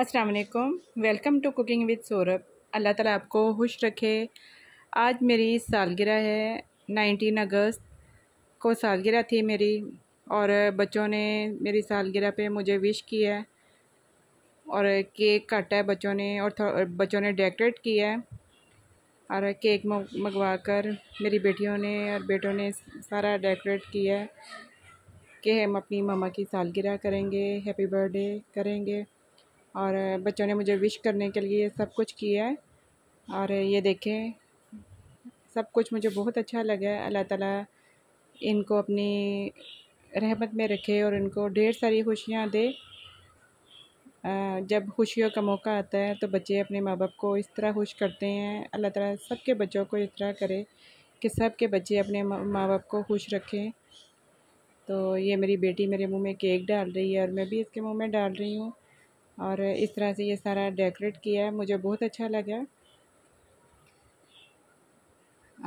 अस्सलाम वालेकुम welcome to cooking with Saurabh अल्लाह ताला आपको खुश रखे आज मेरी सालगिरह है 19 अगस्त को सालगिरह थी मेरी और बच्चों ने मेरी सालगिरह पे मुझे विश किया है और केक काटा है बच्चों ने और बच्चों ने डेकोरेट किया है और केक मंगवा कर मेरी बेटियों ने और बेटों ने सारा डेकोरेट किया है कि हम अपनी मामा की सालगिरह करेंगे हैप्पी बर्थडे करेंगे और बच्चों ने मुझे विश करने के लिए सब कुछ किया है और ये देखें सब कुछ मुझे बहुत अच्छा लगा है अल्लाह ताला इनको अपनी रहमत में रखे और इनको ढेर सारी खुशियाँ दे जब खुशियों का मौका आता है तो बच्चे अपने माँ बाप को इस तरह खुश करते हैं अल्लाह ताला सबके बच्चों को इस तरह करे कि सब के बच्चे अपने माँ बाप को खुश रखें तो ये मेरी बेटी मेरे मुंह में केक डाल रही है और मैं भी इसके मुंह में डाल रही हूँ और इस तरह से ये सारा डेकोरेट किया है मुझे बहुत अच्छा लगा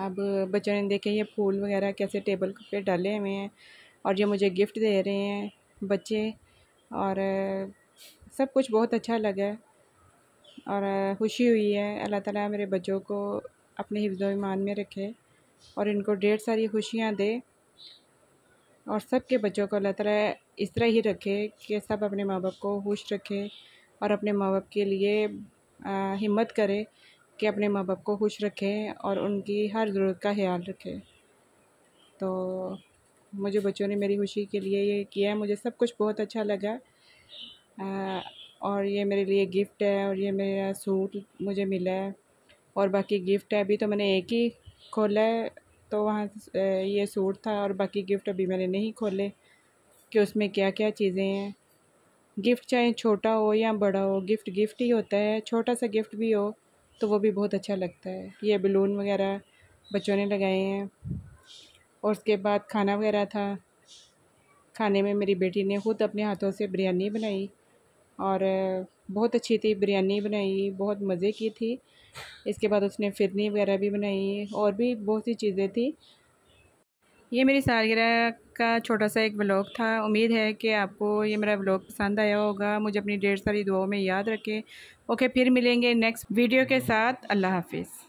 अब बच्चों ने देखे ये फूल वगैरह कैसे टेबल पे डाले हुए हैं और ये मुझे गिफ्ट दे रहे हैं बच्चे और सब कुछ बहुत अच्छा लगा और खुशी हुई है अल्लाह ताला मेरे बच्चों को अपने हिफ्ज़ो ईमान में रखे और इनको ढेर सारी खुशियाँ दे और सब के बच्चों को अल्लाह तला इस तरह ही रखे कि सब अपने माँ बाप को खुश रखें और अपने माँ बाप के लिए हिम्मत करें कि अपने माँ बाप को खुश रखें और उनकी हर ज़रूरत का ख्याल रखें तो मुझे बच्चों ने मेरी खुशी के लिए ये किया है मुझे सब कुछ बहुत अच्छा लगा आ, और ये मेरे लिए गिफ्ट है और ये मेरा सूट मुझे मिला है और बाकी गिफ्ट है अभी तो मैंने एक ही खोला है तो वहाँ ये सूट था और बाकी गिफ्ट अभी मैंने नहीं खोले कि उसमें क्या क्या चीज़ें हैं गिफ्ट चाहे छोटा हो या बड़ा हो गिफ्ट गिफ्ट ही होता है छोटा सा गिफ्ट भी हो तो वो भी बहुत अच्छा लगता है ये बलून वगैरह बच्चों ने लगाए हैं और उसके बाद खाना वगैरह था खाने में मेरी बेटी ने खुद अपने हाथों से बिरयानी बनाई और बहुत अच्छी थी बिरयानी बनाई बहुत मज़े की थी इसके बाद उसने फिरनी वगैरह भी बनाई और भी बहुत सी चीज़ें थी ये मेरी सालगिरह का छोटा सा एक ब्लॉग था उम्मीद है कि आपको ये मेरा ब्लॉग पसंद आया होगा मुझे अपनी डेढ़ सारी दुआओं में याद रखें ओके फिर मिलेंगे नेक्स्ट वीडियो के साथ अल्लाह हाफिज़